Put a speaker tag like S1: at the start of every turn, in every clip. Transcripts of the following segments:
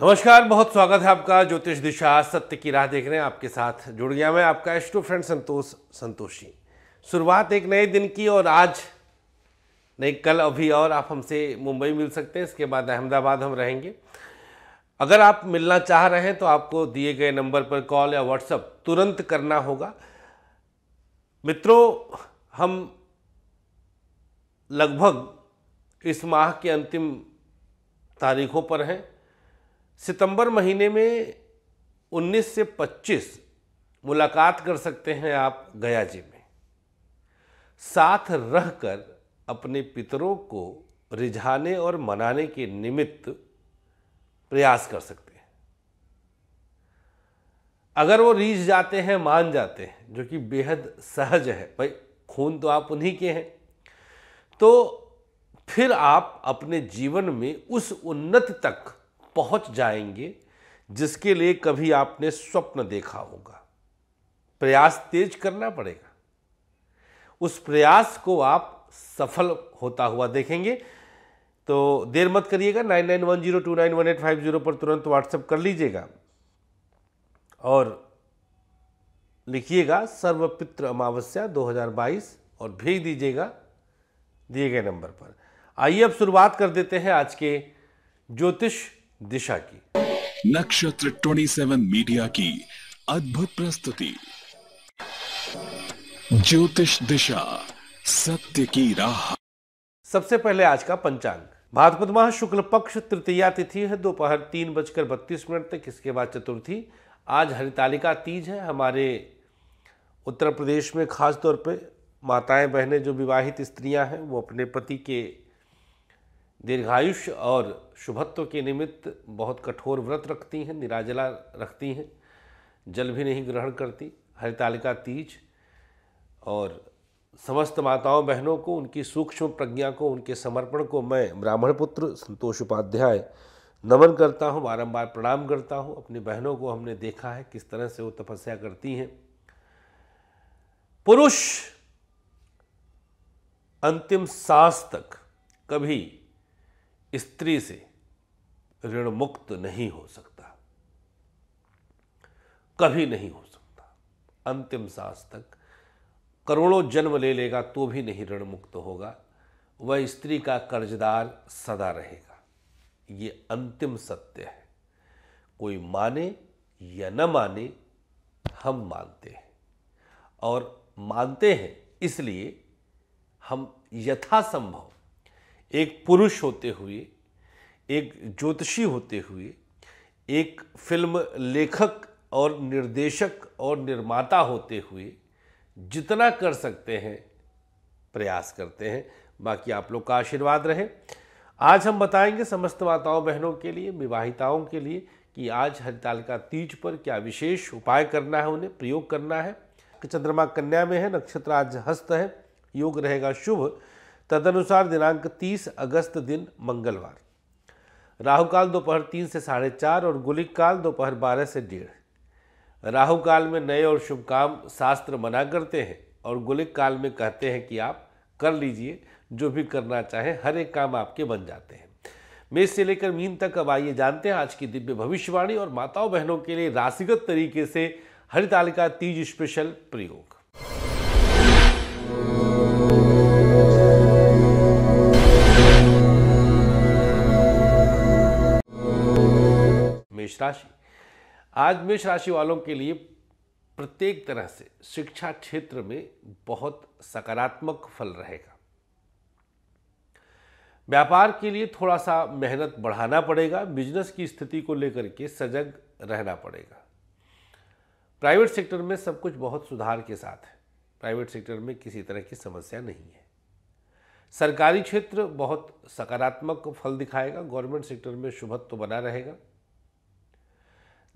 S1: नमस्कार बहुत स्वागत है आपका ज्योतिष दिशा सत्य की राह देख रहे हैं आपके साथ जुड़ गया मैं आपका एस्टो फ्रेंड संतोष संतोषी शुरुआत एक नए दिन की और आज नहीं कल अभी और आप हमसे मुंबई मिल सकते हैं इसके बाद अहमदाबाद हम रहेंगे अगर आप मिलना चाह रहे हैं तो आपको दिए गए नंबर पर कॉल या व्हाट्सअप तुरंत करना होगा मित्रों हम लगभग इस माह के अंतिम तारीखों पर हैं सितंबर महीने में 19 से 25 मुलाकात कर सकते हैं आप गया जी में साथ रहकर अपने पितरों को रिझाने और मनाने के निमित्त प्रयास कर सकते हैं अगर वो रीझ जाते हैं मान जाते हैं जो कि बेहद सहज है भाई खून तो आप उन्हीं के हैं तो फिर आप अपने जीवन में उस उन्नत तक पहुंच जाएंगे जिसके लिए कभी आपने स्वप्न देखा होगा प्रयास तेज करना पड़ेगा उस प्रयास को आप सफल होता हुआ देखेंगे तो देर मत करिएगा nine nine one zero two nine one eight five zero पर तुरंत व्हाट्सएप कर लीजिएगा और लिखिएगा सर्वपित्र अमावस्या 2022 और भेज दीजिएगा दिए गए नंबर पर आइए अब शुरुआत कर देते हैं आज के ज्योतिष दिशा की नक्षत्र 27 मीडिया की अद्भुत प्रस्तुति ज्योतिष दिशा सत्य की राह सबसे पहले आज का पंचांग भाद्रपद माह शुक्ल पक्ष तृतीया तिथि है दोपहर तीन बजकर बत्तीस मिनट तक इसके बाद चतुर्थी आज हरितालिका तीज है हमारे उत्तर प्रदेश में खास तौर पे माताएं बहनें जो विवाहित स्त्रियां हैं वो अपने पति के दीर्घायुष और शुभत्व के निमित्त बहुत कठोर व्रत रखती हैं निराजला रखती हैं जल भी नहीं ग्रहण करती हरितालिका तीज और समस्त माताओं बहनों को उनकी सूक्ष्म प्रज्ञा को उनके समर्पण को मैं ब्राह्मण पुत्र संतोष उपाध्याय नमन करता हूँ बारंबार प्रणाम करता हूँ अपनी बहनों को हमने देखा है किस तरह से वो तपस्या करती हैं पुरुष अंतिम सांस तक कभी स्त्री से ऋण मुक्त नहीं हो सकता कभी नहीं हो सकता अंतिम सांस तक करोड़ों जन्म ले लेगा तो भी नहीं ऋण मुक्त होगा वह स्त्री का कर्जदार सदा रहेगा ये अंतिम सत्य है कोई माने या न माने हम मानते हैं और मानते हैं इसलिए हम यथासंभव एक पुरुष होते हुए एक ज्योतिषी होते हुए एक फिल्म लेखक और निर्देशक और निर्माता होते हुए जितना कर सकते हैं प्रयास करते हैं बाकी आप लोग का आशीर्वाद रहे आज हम बताएंगे समस्त माताओं बहनों के लिए विवाहिताओं के लिए कि आज हरिताल का तीज पर क्या विशेष उपाय करना है उन्हें प्रयोग करना है चंद्रमा कन्या में है नक्षत्र आज हस्त है योग रहेगा शुभ तदनुसार दिनांक 30 अगस्त दिन मंगलवार राहु काल दोपहर तीन से साढ़े चार और गुलिक काल दोपहर बारह से डेढ़ राहु काल में नए और शुभ काम शास्त्र मना करते हैं और गुलिक काल में कहते हैं कि आप कर लीजिए जो भी करना चाहें हर एक काम आपके बन जाते हैं मेष से लेकर मीन तक अब आइए जानते हैं आज की दिव्य भविष्यवाणी और माताओं बहनों के लिए राशिगत तरीके से हरितालिका तीज स्पेशल प्रयोग मेष राशि आज मेष राशि वालों के लिए प्रत्येक तरह से शिक्षा क्षेत्र में बहुत सकारात्मक फल रहेगा व्यापार के लिए थोड़ा सा मेहनत बढ़ाना पड़ेगा बिजनेस की स्थिति को लेकर के सजग रहना पड़ेगा प्राइवेट सेक्टर में सब कुछ बहुत सुधार के साथ है प्राइवेट सेक्टर में किसी तरह की समस्या नहीं है सरकारी क्षेत्र बहुत सकारात्मक फल दिखाएगा गवर्नमेंट सेक्टर में शुभत्व तो बना रहेगा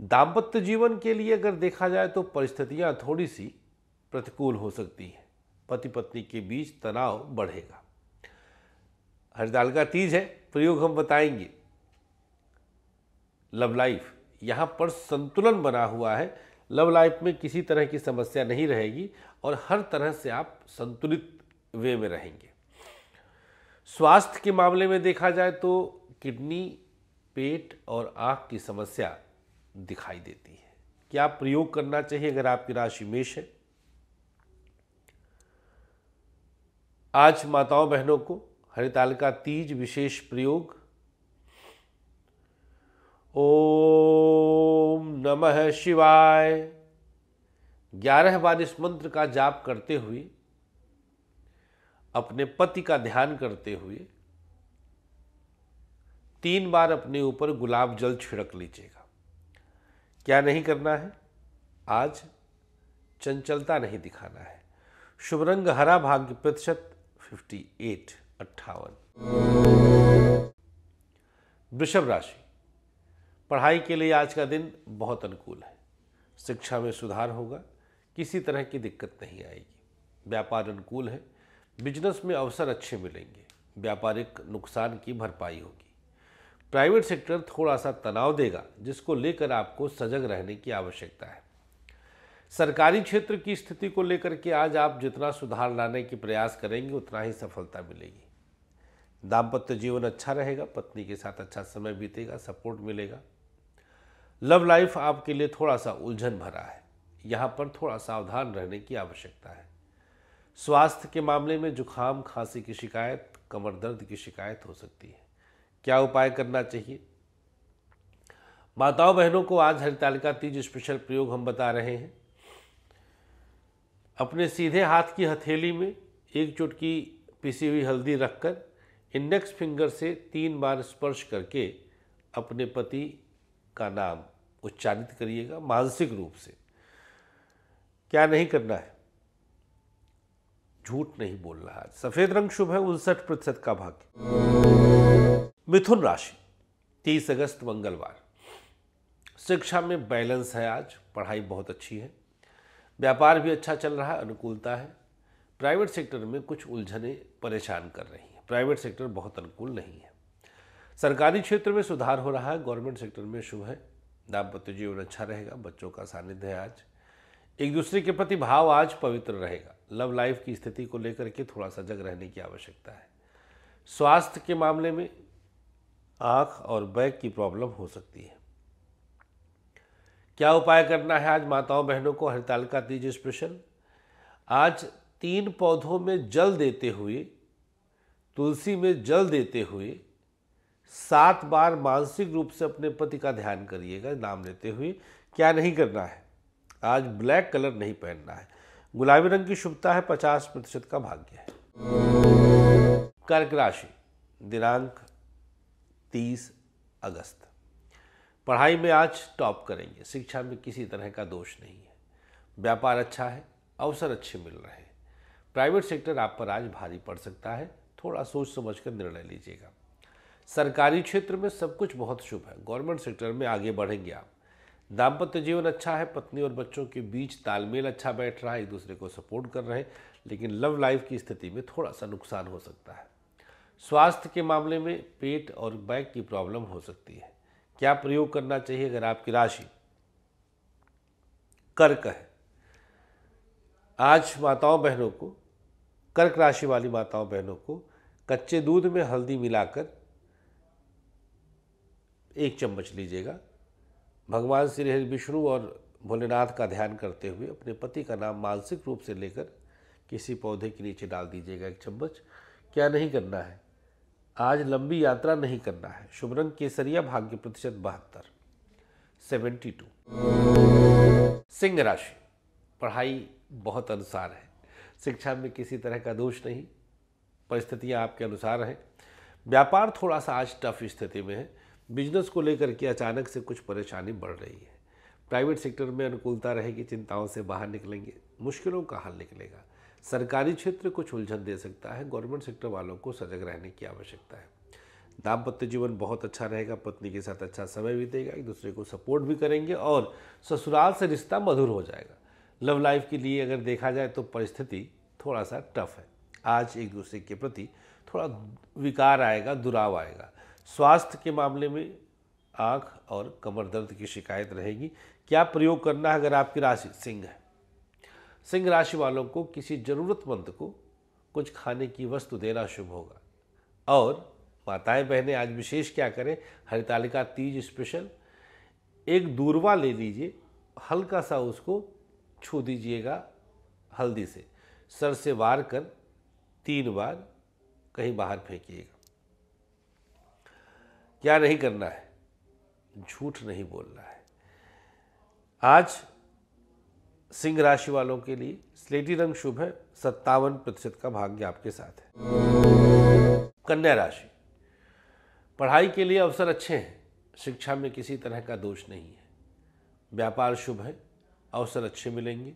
S1: दाम्पत्य जीवन के लिए अगर देखा जाए तो परिस्थितियां थोड़ी सी प्रतिकूल हो सकती हैं पति पत्नी के बीच तनाव बढ़ेगा हरिदाल का तीज है प्रयोग हम बताएंगे लव लाइफ यहां पर संतुलन बना हुआ है लव लाइफ में किसी तरह की समस्या नहीं रहेगी और हर तरह से आप संतुलित वे में रहेंगे स्वास्थ्य के मामले में देखा जाए तो किडनी पेट और आँख की समस्या दिखाई देती है क्या प्रयोग करना चाहिए अगर आपकी राशि मेष है आज माताओं बहनों को हरिताल का तीज विशेष प्रयोग ओम नमः शिवाय ग्यारह बार इस मंत्र का जाप करते हुए अपने पति का ध्यान करते हुए तीन बार अपने ऊपर गुलाब जल छिड़क लीजिएगा क्या नहीं करना है आज चंचलता नहीं दिखाना है शुभ रंग हरा भाग्य प्रतिशत फिफ्टी एट अट्ठावन वृषभ राशि पढ़ाई के लिए आज का दिन बहुत अनुकूल है शिक्षा में सुधार होगा किसी तरह की दिक्कत नहीं आएगी व्यापार अनुकूल है बिजनेस में अवसर अच्छे मिलेंगे व्यापारिक नुकसान की भरपाई होगी प्राइवेट सेक्टर थोड़ा सा तनाव देगा जिसको लेकर आपको सजग रहने की आवश्यकता है सरकारी क्षेत्र की स्थिति को लेकर के आज आप जितना सुधार लाने की प्रयास करेंगे उतना ही सफलता मिलेगी दाम्पत्य जीवन अच्छा रहेगा पत्नी के साथ अच्छा समय बीतेगा सपोर्ट मिलेगा लव लाइफ आपके लिए थोड़ा सा उलझन भरा है यहाँ पर थोड़ा सावधान रहने की आवश्यकता है स्वास्थ्य के मामले में जुखाम खांसी की शिकायत कमर दर्द की शिकायत हो सकती है क्या उपाय करना चाहिए माताओं बहनों को आज हरितालिका तीज स्पेशल प्रयोग हम बता रहे हैं अपने सीधे हाथ की हथेली में एक चुटकी पिसी हुई हल्दी रखकर इंडेक्स फिंगर से तीन बार स्पर्श करके अपने पति का नाम उच्चारित करिएगा मानसिक रूप से क्या नहीं करना है झूठ नहीं बोलना है सफ़ेद रंग शुभ है उनसठ प्रतिशत का भाग्य मिथुन राशि तीस अगस्त मंगलवार शिक्षा में बैलेंस है आज पढ़ाई बहुत अच्छी है व्यापार भी अच्छा चल रहा है अनुकूलता है प्राइवेट सेक्टर में कुछ उलझने परेशान कर रही हैं प्राइवेट सेक्टर बहुत अनुकूल नहीं है सरकारी क्षेत्र में सुधार हो रहा है गवर्नमेंट सेक्टर में शुभ है दाम्पत्य जीवन अच्छा रहेगा बच्चों का सानिध्य है आज एक दूसरे के प्रति भाव आज पवित्र रहेगा लव लाइफ की स्थिति को लेकर के थोड़ा सजग रहने की आवश्यकता है स्वास्थ्य के मामले में आँख और बैक की प्रॉब्लम हो सकती है क्या उपाय करना है आज माताओं बहनों को हरितालिका तीज स्पेशल आज तीन पौधों में जल देते हुए तुलसी में जल देते हुए सात बार मानसिक रूप से अपने पति का ध्यान करिएगा नाम लेते हुए क्या नहीं करना है आज ब्लैक कलर नहीं पहनना है गुलाबी रंग की शुभता है पचास प्रतिशत का भाग्य है कर्क राशि दिनांक 30 अगस्त पढ़ाई में आज टॉप करेंगे शिक्षा में किसी तरह का दोष नहीं है व्यापार अच्छा है अवसर अच्छे मिल रहे हैं प्राइवेट सेक्टर आप पर आज भारी पड़ सकता है थोड़ा सोच समझ कर निर्णय लीजिएगा सरकारी क्षेत्र में सब कुछ बहुत शुभ है गवर्नमेंट सेक्टर में आगे बढ़ेंगे आप दाम्पत्य जीवन अच्छा है पत्नी और बच्चों के बीच तालमेल अच्छा बैठ रहा है एक दूसरे को सपोर्ट कर रहे हैं लेकिन लव लाइफ की स्थिति में थोड़ा सा नुकसान हो सकता है स्वास्थ्य के मामले में पेट और बैक की प्रॉब्लम हो सकती है क्या प्रयोग करना चाहिए अगर आपकी राशि कर्क है आज माताओं बहनों को कर्क राशि वाली माताओं बहनों को कच्चे दूध में हल्दी मिलाकर एक चम्मच लीजिएगा भगवान श्री हरि विष्णु और भोलेनाथ का ध्यान करते हुए अपने पति का नाम मानसिक रूप से लेकर किसी पौधे के नीचे डाल दीजिएगा एक चम्मच क्या नहीं करना है आज लंबी यात्रा नहीं करना है शुभ रंग केसरिया भाग्य प्रतिशत बहत्तर सेवेंटी टू सिंह राशि पढ़ाई बहुत अनुसार है शिक्षा में किसी तरह का दोष नहीं परिस्थितियाँ आपके अनुसार हैं व्यापार थोड़ा सा आज टफ स्थिति में है बिजनेस को लेकर के अचानक से कुछ परेशानी बढ़ रही है प्राइवेट सेक्टर में अनुकूलता रहेगी चिंताओं से बाहर निकलेंगे मुश्किलों का हल निकलेगा सरकारी क्षेत्र कुछ उलझन दे सकता है गवर्नमेंट सेक्टर वालों को सजग रहने की आवश्यकता है दाम्पत्य जीवन बहुत अच्छा रहेगा पत्नी के साथ अच्छा समय बीतेगा एक दूसरे को सपोर्ट भी करेंगे और ससुराल से रिश्ता मधुर हो जाएगा लव लाइफ के लिए अगर देखा जाए तो परिस्थिति थोड़ा सा टफ है आज एक दूसरे के प्रति थोड़ा विकार आएगा दुराव आएगा स्वास्थ्य के मामले में आँख और कमर दर्द की शिकायत रहेगी क्या प्रयोग करना है अगर आपकी राशि सिंह है सिंह राशि वालों को किसी ज़रूरतमंद को कुछ खाने की वस्तु देना शुभ होगा और माताएं बहनें आज विशेष क्या करें हरितालिका तीज स्पेशल एक दूरवा ले लीजिए हल्का सा उसको छू दीजिएगा हल्दी से सर से वार कर तीन बार कहीं बाहर फेंकिएगा क्या नहीं करना है झूठ नहीं बोलना है आज सिंह राशि वालों के लिए स्लेटी रंग शुभ है सत्तावन प्रतिशत का भाग्य आपके साथ है कन्या राशि पढ़ाई के लिए अवसर अच्छे हैं शिक्षा में किसी तरह का दोष नहीं है व्यापार शुभ है अवसर अच्छे मिलेंगे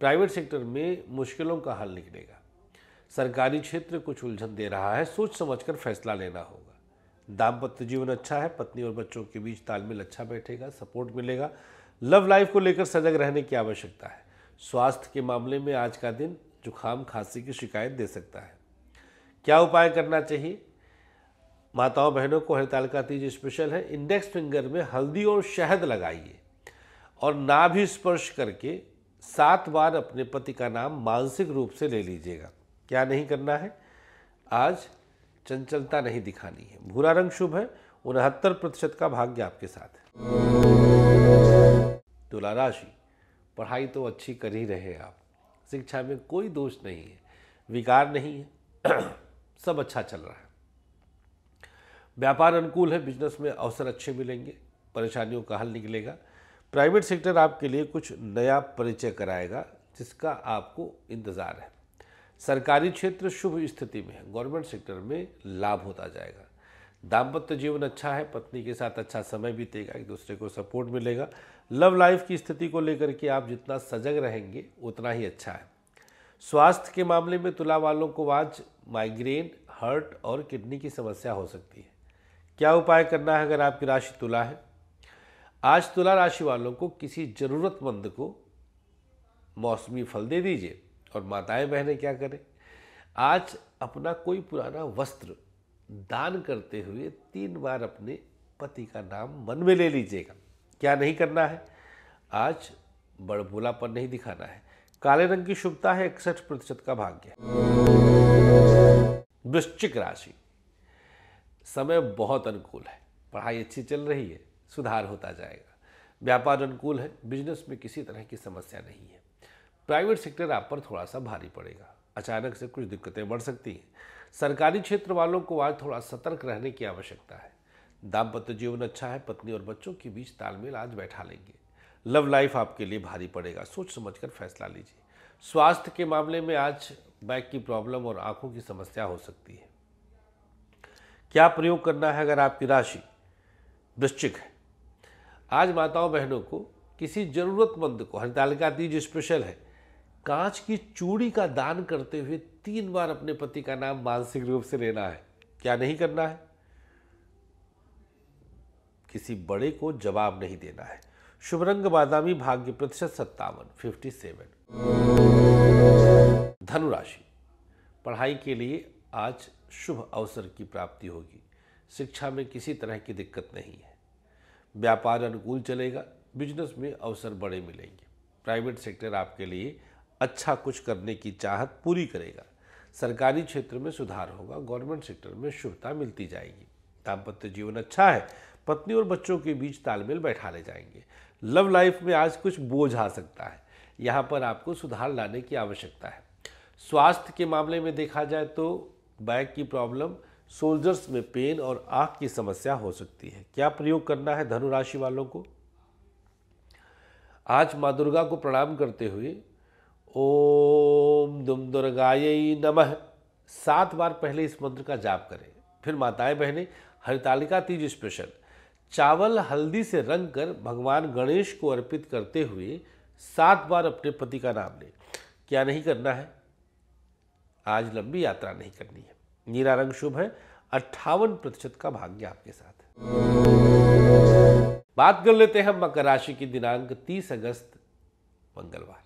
S1: प्राइवेट सेक्टर में मुश्किलों का हल निकलेगा सरकारी क्षेत्र कुछ उलझन दे रहा है सोच समझकर फैसला लेना होगा दाम्पत्य जीवन अच्छा है पत्नी और बच्चों के बीच तालमेल अच्छा बैठेगा सपोर्ट मिलेगा लव लाइफ को लेकर सजग रहने की आवश्यकता है स्वास्थ्य के मामले में आज का दिन जुखाम खांसी की शिकायत दे सकता है क्या उपाय करना चाहिए माताओं बहनों को हड़ताल का तीज स्पेशल है इंडेक्स फिंगर में हल्दी और शहद लगाइए और नाभि स्पर्श करके सात बार अपने पति का नाम मानसिक रूप से ले लीजिएगा क्या नहीं करना है आज चंचलता नहीं दिखानी है भूरा रंग शुभ है उनहत्तर प्रतिशत का भाग्य आपके साथ है तुला राशि पढ़ाई तो अच्छी कर ही रहे आप शिक्षा में कोई दोष नहीं है विकार नहीं है सब अच्छा चल रहा है व्यापार अनुकूल है बिजनेस में अवसर अच्छे मिलेंगे परेशानियों का हल निकलेगा प्राइवेट सेक्टर आपके लिए कुछ नया परिचय कराएगा जिसका आपको इंतज़ार है सरकारी क्षेत्र शुभ स्थिति में है गवर्नमेंट सेक्टर में लाभ होता जाएगा दाम्पत्य जीवन अच्छा है पत्नी के साथ अच्छा समय बीतेगा एक दूसरे को सपोर्ट मिलेगा लव लाइफ की स्थिति को लेकर के आप जितना सजग रहेंगे उतना ही अच्छा है स्वास्थ्य के मामले में तुला वालों को आज माइग्रेन हर्ट और किडनी की समस्या हो सकती है क्या उपाय करना है अगर आपकी राशि तुला है आज तुला राशि वालों को किसी ज़रूरतमंद को मौसमी फल दे दीजिए और माताएं बहनें क्या करें आज अपना कोई पुराना वस्त्र दान करते हुए तीन बार अपने पति का नाम मन में ले लीजिएगा क्या नहीं करना है आज पर नहीं दिखाना है काले रंग की शुभता है इकसठ प्रतिशत का भाग्य वृश्चिक राशि समय बहुत अनुकूल है पढ़ाई अच्छी चल रही है सुधार होता जाएगा व्यापार अनुकूल है बिजनेस में किसी तरह की समस्या नहीं है प्राइवेट सेक्टर आप पर थोड़ा सा भारी पड़ेगा अचानक से कुछ दिक्कतें बढ़ सकती हैं सरकारी क्षेत्र वालों को आज थोड़ा सतर्क रहने की आवश्यकता है दाम्पत्य जीवन अच्छा है पत्नी और बच्चों के बीच तालमेल आज बैठा लेंगे लव लाइफ आपके लिए भारी पड़ेगा सोच समझ कर फैसला लीजिए स्वास्थ्य के मामले में आज बैक की प्रॉब्लम और आंखों की समस्या हो सकती है क्या प्रयोग करना है अगर आपकी राशि वृश्चिक है आज माताओं बहनों को किसी ज़रूरतमंद को हरितालिका तीज स्पेशल है कांच की चूड़ी का दान करते हुए तीन बार अपने पति का नाम मानसिक रूप से लेना है क्या नहीं करना है किसी बड़े को जवाब नहीं देना है शुभ रंग बादामी भाग्य प्रतिशत सत्तावन फिफ्टी सेवन धनुराशि पढ़ाई के लिए आज शुभ अवसर की प्राप्ति होगी शिक्षा में किसी तरह की दिक्कत नहीं है व्यापार अनुकूल चलेगा बिजनेस में अवसर बड़े मिलेंगे प्राइवेट सेक्टर आपके लिए अच्छा कुछ करने की चाहत पूरी करेगा सरकारी क्षेत्र में सुधार होगा गवर्नमेंट सेक्टर में शुभता मिलती जाएगी दाम्पत्य जीवन अच्छा है पत्नी और बच्चों के बीच तालमेल बैठा ले जाएंगे लव लाइफ में आज कुछ बोझ आ सकता है यहाँ पर आपको सुधार लाने की आवश्यकता है स्वास्थ्य के मामले में देखा जाए तो बैक की प्रॉब्लम सोल्जर्स में पेन और आँख की समस्या हो सकती है क्या प्रयोग करना है धनुराशि वालों को आज माँ दुर्गा को प्रणाम करते हुए ओम दुम दुर्गाय नमः सात बार पहले इस मंत्र का जाप करें फिर माताएं बहनें हरितालिका तीज स्पेशल चावल हल्दी से रंग कर भगवान गणेश को अर्पित करते हुए सात बार अपने पति का नाम ले क्या नहीं करना है आज लंबी यात्रा नहीं करनी है नीला रंग शुभ है अट्ठावन प्रतिशत का भाग्य आपके साथ है बात कर लेते हैं मकर राशि की दिनांक 30 अगस्त मंगलवार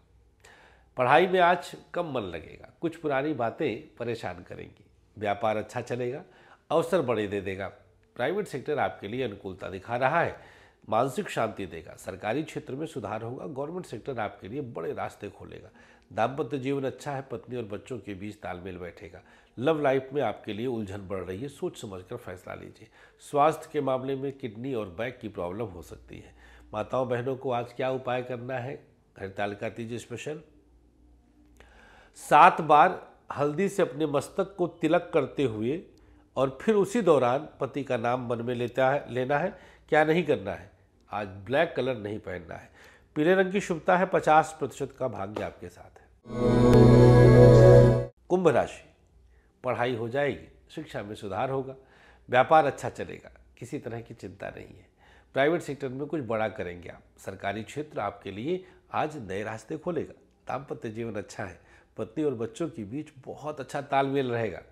S1: पढ़ाई में आज कम मन लगेगा कुछ पुरानी बातें परेशान करेंगी व्यापार अच्छा चलेगा अवसर बड़े दे देगा प्राइवेट सेक्टर आपके लिए अनुकूलता दिखा रहा है मानसिक शांति देगा सरकारी क्षेत्र में सुधार होगा गवर्नमेंट सेक्टर आपके लिए बड़े रास्ते खोलेगा दाम्पत्य जीवन अच्छा है पत्नी और बच्चों के बीच तालमेल बैठेगा लव लाइफ में आपके लिए उलझन बढ़ रही है सोच समझकर फैसला लीजिए स्वास्थ्य के मामले में किडनी और बैक की प्रॉब्लम हो सकती है माताओं बहनों को आज क्या उपाय करना है हड़ताल का तीजिए स्पेशल सात बार हल्दी से अपने मस्तक को तिलक करते हुए और फिर उसी दौरान पति का नाम मन में लेता है लेना है क्या नहीं करना है आज ब्लैक कलर नहीं पहनना है पीले रंग की शुभता है पचास प्रतिशत का भाग्य आपके साथ है कुंभ राशि पढ़ाई हो जाएगी शिक्षा में सुधार होगा व्यापार अच्छा चलेगा किसी तरह की चिंता नहीं है प्राइवेट सेक्टर में कुछ बड़ा करेंगे आप सरकारी क्षेत्र आपके लिए आज नए रास्ते खोलेगा दाम्पत्य जीवन अच्छा है पत्नी और बच्चों के बीच बहुत अच्छा तालमेल रहेगा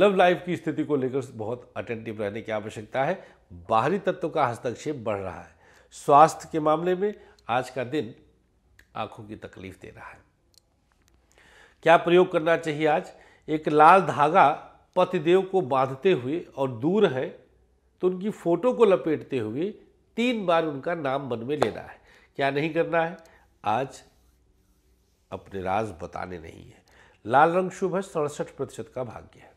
S1: लव लाइफ की स्थिति को लेकर बहुत अटेंटिव रहने की आवश्यकता है बाहरी तत्व का हस्तक्षेप बढ़ रहा है स्वास्थ्य के मामले में आज का दिन आंखों की तकलीफ दे रहा है क्या प्रयोग करना चाहिए आज एक लाल धागा पतिदेव को बांधते हुए और दूर है तो उनकी फोटो को लपेटते हुए तीन बार उनका नाम मन में लेना है क्या नहीं करना है आज अपने राज बताने नहीं है लाल रंग शुभ है सड़सठ प्रतिशत का भाग्य है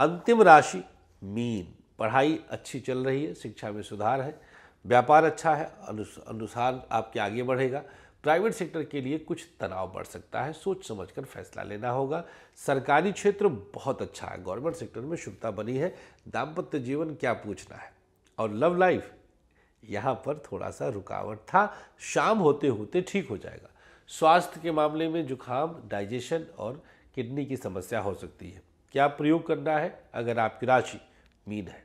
S1: अंतिम राशि मीन पढ़ाई अच्छी चल रही है शिक्षा में सुधार है व्यापार अच्छा है अनुसार आपके आगे बढ़ेगा प्राइवेट सेक्टर के लिए कुछ तनाव बढ़ सकता है सोच समझकर फैसला लेना होगा सरकारी क्षेत्र बहुत अच्छा है गवर्नमेंट सेक्टर में शुभता बनी है दाम्पत्य जीवन क्या पूछना है और लव लाइफ यहाँ पर थोड़ा सा रुकावट था शाम होते होते ठीक हो जाएगा स्वास्थ्य के मामले में जुकाम डाइजेशन और किडनी की समस्या हो सकती है क्या प्रयोग करना है अगर आपकी राशि मीन है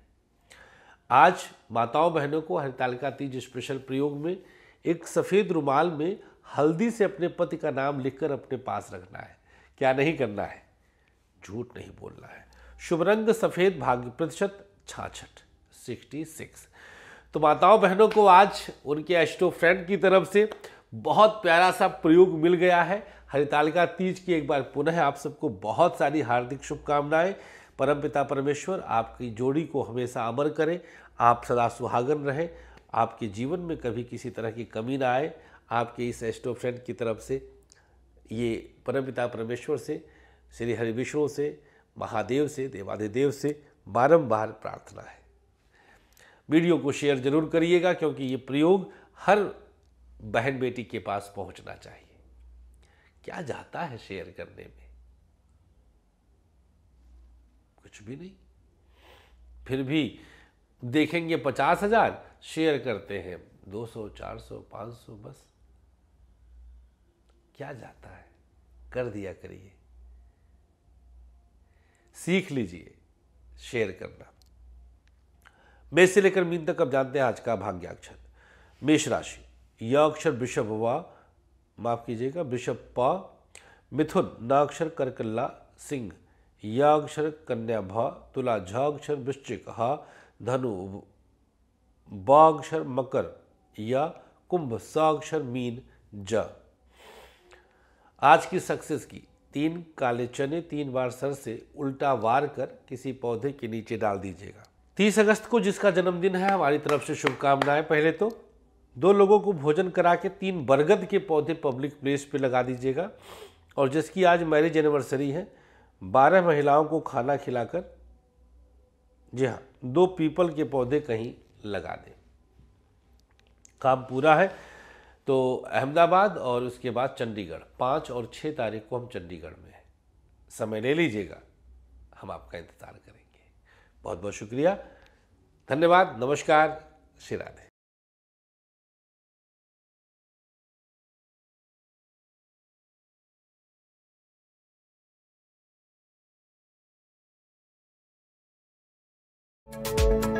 S1: आज माताओं बहनों को हरितालिका तीज स्पेशल प्रयोग में एक सफ़ेद रुमाल में हल्दी से अपने पति का नाम लिखकर अपने पास रखना है क्या नहीं करना है झूठ नहीं बोलना है शुभ रंग सफ़ेद भाग्य प्रतिशत छाछठ सिक्सटी सिक्स तो माताओं बहनों को आज उनके एस्टो फ्रेंड की तरफ से बहुत प्यारा सा प्रयोग मिल गया है हरितालिका तीज की एक बार पुनः आप सबको बहुत सारी हार्दिक शुभकामनाएं परम पिता परमेश्वर आपकी जोड़ी को हमेशा अमर करें आप सदा सुहागन रहें आपके जीवन में कभी किसी तरह की कमी ना आए आपके इस एस्टो फ्रेंड की तरफ से ये परम पिता परमेश्वर से श्री हरि विष्णु से महादेव से देवाधिदेव से बारंबार प्रार्थना है वीडियो को शेयर जरूर करिएगा क्योंकि ये प्रयोग हर बहन बेटी के पास पहुंचना चाहिए क्या जाता है शेयर करने में कुछ भी नहीं फिर भी देखेंगे पचास हजार शेयर करते हैं दो सौ चार सौ पांच सौ बस क्या जाता है कर दिया करिए सीख लीजिए शेयर करना मेष से लेकर मीन तक अब जानते हैं आज का भाग्याक्षर मेष राशि यह अक्षर वृषभ हुआ माफ़ कीजिएगा बिशप पा मिथुन नाक्षर करकल्ला सिंह याक्षर कन्या भा तुला झाक्षर वृश्चिक हा धनु बाक्षर मकर या कुंभ साक्षर मीन ज आज की सक्सेस की तीन काले चने तीन बार सर से उल्टा वार कर किसी पौधे के नीचे डाल दीजिएगा तीस अगस्त को जिसका जन्मदिन है हमारी तरफ से शुभकामनाएं पहले तो दो लोगों को भोजन करा के तीन बरगद के पौधे पब्लिक प्लेस पे लगा दीजिएगा और जिसकी आज मैरिज एनिवर्सरी है बारह महिलाओं को खाना खिलाकर जी हाँ दो पीपल के पौधे कहीं लगा दें काम पूरा है तो अहमदाबाद और उसके बाद चंडीगढ़ पाँच और छः तारीख को हम चंडीगढ़ में हैं समय ले लीजिएगा हम आपका इंतज़ार करेंगे बहुत बहुत शुक्रिया धन्यवाद नमस्कार श्री राधे Thank you